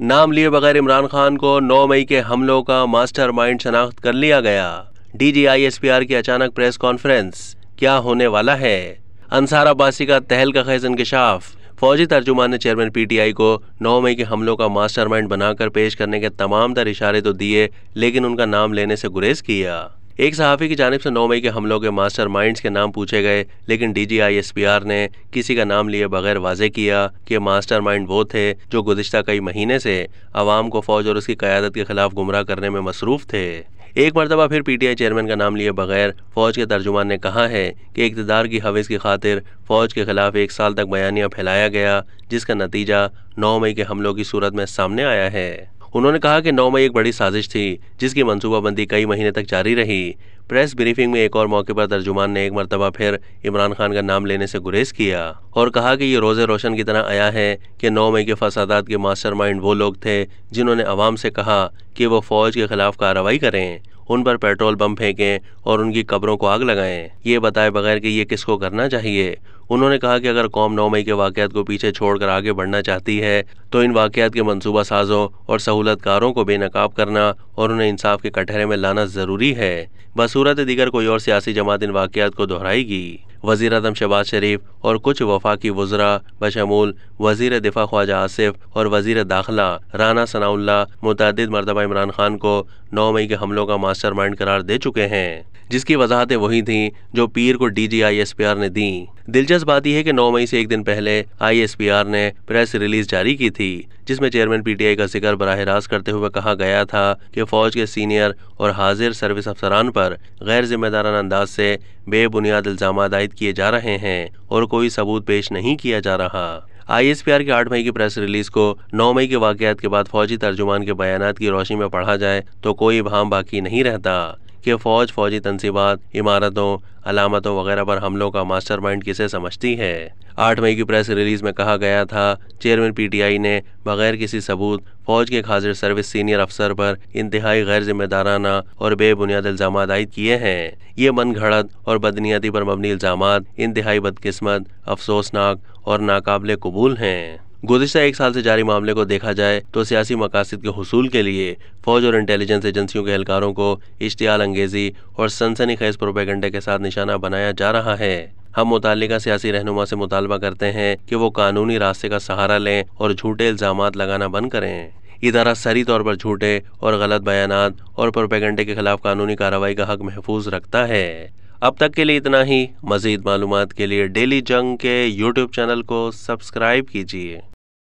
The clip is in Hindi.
नाम लिए बगैर इमरान खान को 9 मई के हमलों का मास्टरमाइंड शनाख्त कर लिया गया डीजीआईएसपीआर की अचानक प्रेस कॉन्फ्रेंस क्या होने वाला है अंसार अब्बासी का तहल का खैज इंकशाफ फौजी तर्जुमान ने चेयरमैन पीटीआई को 9 मई के हमलों का मास्टरमाइंड बनाकर पेश करने के तमाम तर इशारे तो दिए लेकिन उनका नाम लेने से गुरेज किया एक सहाफ़ी की जानब से नौ मई के हमलों के मास्टर माइंड के नाम पूछे गए लेकिन D G I S P R ने किसी का नाम लिए बगैर वाजे किया कि मास्टर माइंड वो थे जो गुजशत कई महीने से आवाम को फौज और उसकी क्यादत के खिलाफ गुमराह करने में मसरूफ थे एक मरतबा फिर पी टी आई चेयरमैन का नाम लिए बगैर फौज के तर्जुमान ने कहा है कि इकतदार की हविज की खातिर फौज के खिलाफ एक साल तक बयानिया फैलाया गया जिसका नतीजा नौ मई के हमलों की सूरत में सामने आया है उन्होंने कहा कि नौ मई एक बड़ी साजिश थी जिसकी मनसूबाबंदी कई महीने तक जारी रही प्रेस ब्रीफिंग में एक और मौके पर तर्जुमान ने एक मरतबा फिर इमरान खान का नाम लेने से गुरेज किया और कहा कि ये रोज़े रोशन की तरह आया है कि नौ मई के फसादात के मास्टरमाइंड वो लोग थे जिन्होंने आवाम से कहा कि वो फौज के खिलाफ कार्रवाई करें उन पर पेट्रोल बम फेंकें और उनकी कब्रों को आग लगाएं ये बताए बगैर कि ये किसको करना चाहिए उन्होंने कहा कि अगर कौम नौ मई के वाकत को पीछे छोड़कर आगे बढ़ना चाहती है तो इन वाकत के मनसूबा साजों और सहूलतकारों को बेनकाब करना और उन्हें इंसाफ के कटहरे में लाना ज़रूरी है बसूरत दीगर कोई और सियासी जमात इन वाकत को दोहराएगी वज़ी अजम शहबाज शरीफ और कुछ वफाकी वज्रा बशमूल वजीर दिफा ख्वाजा आसिफ और वजी दाखिला राना सनाउल्ला मुतद मरतबा इमरान खान को नौ मई के हमलों का मास्टर माइंड करार दे चुके हैं जिसकी वजाहतें वही थी जो पीर को D G I S P R ने दी दिलचस्प बात यह है की नौ मई से एक दिन पहले आई एस पी आर ने प्रेस रिलीज जारी की थी जिसमे चेयरमैन पी टी आई का जिक्र बरह रास्त करते हुए कहा गया था की फौज के सीनियर और हाजिर सर्विस अफसरान पर गैर जिम्मेदार अंदाज ऐसी बेबुनियाद इल्जाम आयद किए जा रहे हैं और कोई सबूत पेश नहीं किया जा रहा आई एस पी आर के आठ मई की प्रेस रिलीज को नौ मई के वाकयात के बाद फौजी तर्जुमान के बयान की रोशनी में पढ़ा जाए तो कोई भाम बाकी नहीं रहता कि फौज फौजी तनसीबात इमारतों अलामतों वगैरह पर हमलों का मास्टरमाइंड किसे समझती है आठ मई की प्रेस रिलीज में कहा गया था चेयरमैन पीटीआई ने बगैर किसी सबूत फौज के खाजिर सर्विस सीनियर अफसर पर इंतहाई गैर जिम्मेदाराना और बेबुनियाद इल्जाम आयद किए हैं ये मन घड़त और बदनीयती पर मबनी इल्जाम इंतहाई बदकिस्मत अफसोसनाक और नाकबले कबूल हैं गुजशत एक साल से जारी मामले को देखा जाए तो सियासी मकासद के हसूल के लिए फौज और इंटेलिजेंस एजेंसियों के एहलकारों को इश्तियाल अंगेजी और सनसनी खेज प्रोपेगेंडे के साथ निशाना बनाया जा रहा है हम मुतल सियासी रहनुमा से मुतालबा करते हैं कि वो कानूनी रास्ते का सहारा लें और झूठे इल्ज़ाम लगाना बंद करें इदारा सरी तौर पर झूठे और गलत बयान और प्रोपेगेंडे के खिलाफ कानूनी कार्रवाई का हक महफूज रखता है अब तक के लिए इतना ही मजीद मालूम के लिए डेली जंग के यूट्यूब चैनल को सब्सक्राइब कीजिए